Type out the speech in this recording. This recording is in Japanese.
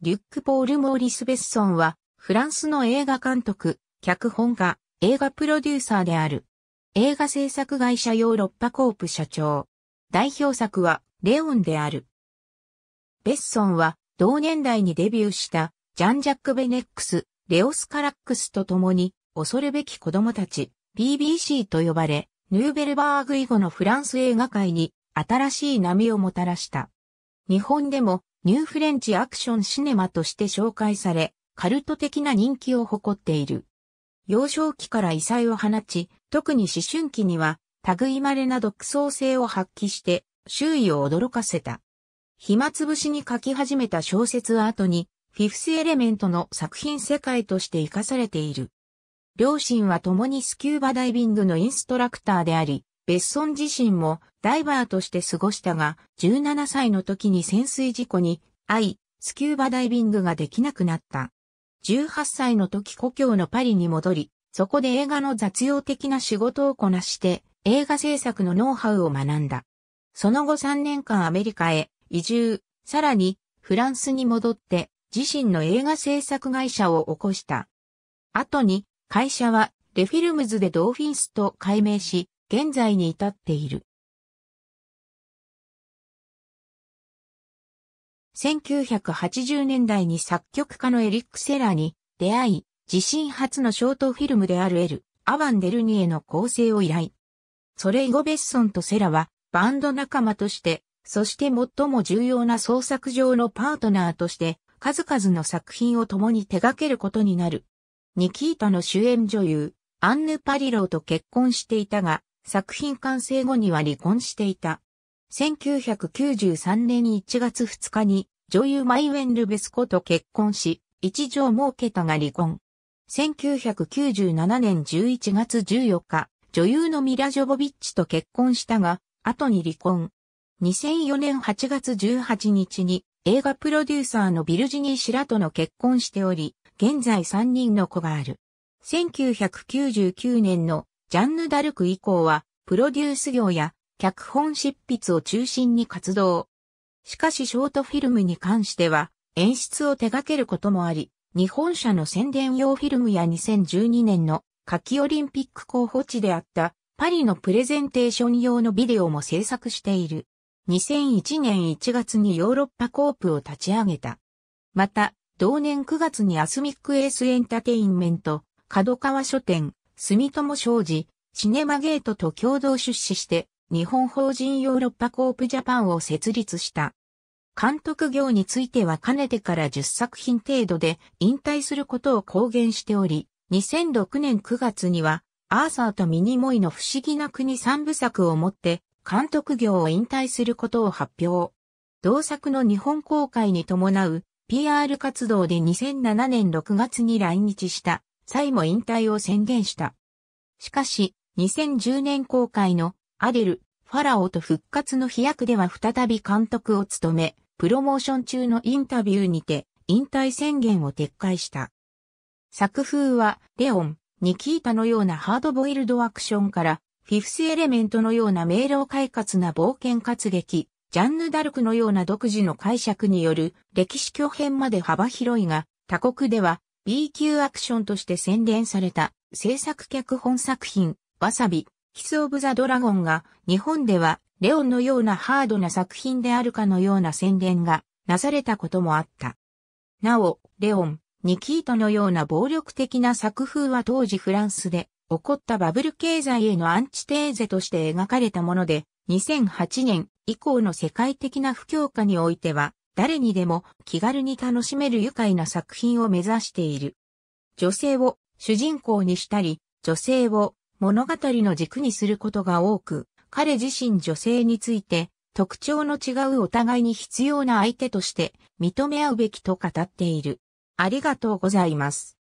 リュック・ポール・モーリス・ベッソンは、フランスの映画監督、脚本家、映画プロデューサーである。映画制作会社ヨーロッパコープ社長。代表作は、レオンである。ベッソンは、同年代にデビューした、ジャン・ジャック・ベネックス、レオス・カラックスと共に、恐るべき子供たち、BBC と呼ばれ、ヌーベルバーグ以後のフランス映画界に、新しい波をもたらした。日本でも、ニューフレンチアクションシネマとして紹介され、カルト的な人気を誇っている。幼少期から異彩を放ち、特に思春期には、類まれな独創性を発揮して、周囲を驚かせた。暇つぶしに書き始めた小説は後に、フィフスエレメントの作品世界として活かされている。両親は共にスキューバダイビングのインストラクターであり、ベッソン自身もダイバーとして過ごしたが、17歳の時に潜水事故に遭い、スキューバダイビングができなくなった。18歳の時故郷のパリに戻り、そこで映画の雑用的な仕事をこなして、映画制作のノウハウを学んだ。その後3年間アメリカへ移住、さらにフランスに戻って自身の映画制作会社を起こした。後に会社はレフィルムズでドーフィンスと改名し、現在に至っている。1980年代に作曲家のエリック・セラーに出会い、自身初のショートフィルムであるエル・アバン・デルニエの構成を依頼。それ以後ベッソンとセラはバンド仲間として、そして最も重要な創作上のパートナーとして、数々の作品を共に手掛けることになる。ニキータの主演女優、アンヌ・パリローと結婚していたが、作品完成後には離婚していた。1993年1月2日に女優マイウェン・ルベスコと結婚し、一条儲けたが離婚。1997年11月14日、女優のミラ・ジョボビッチと結婚したが、後に離婚。2004年8月18日に映画プロデューサーのビルジニー・シラとの結婚しており、現在3人の子がある。1999年のジャンヌ・ダルク以降は、プロデュース業や脚本執筆を中心に活動。しかしショートフィルムに関しては演出を手掛けることもあり、日本社の宣伝用フィルムや2012年の夏季オリンピック候補地であったパリのプレゼンテーション用のビデオも制作している。2001年1月にヨーロッパコープを立ち上げた。また、同年9月にアスミックエースエンタテインメント、角川書店、住友商事、シネマゲートと共同出資して、日本法人ヨーロッパコープジャパンを設立した。監督業についてはかねてから10作品程度で引退することを公言しており、2006年9月には、アーサーとミニモイの不思議な国3部作をもって、監督業を引退することを発表。同作の日本公開に伴う PR 活動で2007年6月に来日した際も引退を宣言した。しかし、2010年公開のアデル、ファラオと復活の飛躍では再び監督を務め、プロモーション中のインタビューにて、引退宣言を撤回した。作風は、レオン、ニキータのようなハードボイルドアクションから、フィフスエレメントのような明瞭快活な冒険活劇、ジャンヌ・ダルクのような独自の解釈による歴史巨編まで幅広いが、他国では B 級アクションとして宣伝された制作脚本作品、わさび、キス・オブ・ザ・ドラゴンが日本ではレオンのようなハードな作品であるかのような宣伝がなされたこともあった。なお、レオン、ニキートのような暴力的な作風は当時フランスで起こったバブル経済へのアンチテーゼとして描かれたもので、2008年以降の世界的な不況下においては、誰にでも気軽に楽しめる愉快な作品を目指している。女性を主人公にしたり、女性を物語の軸にすることが多く、彼自身女性について特徴の違うお互いに必要な相手として認め合うべきと語っている。ありがとうございます。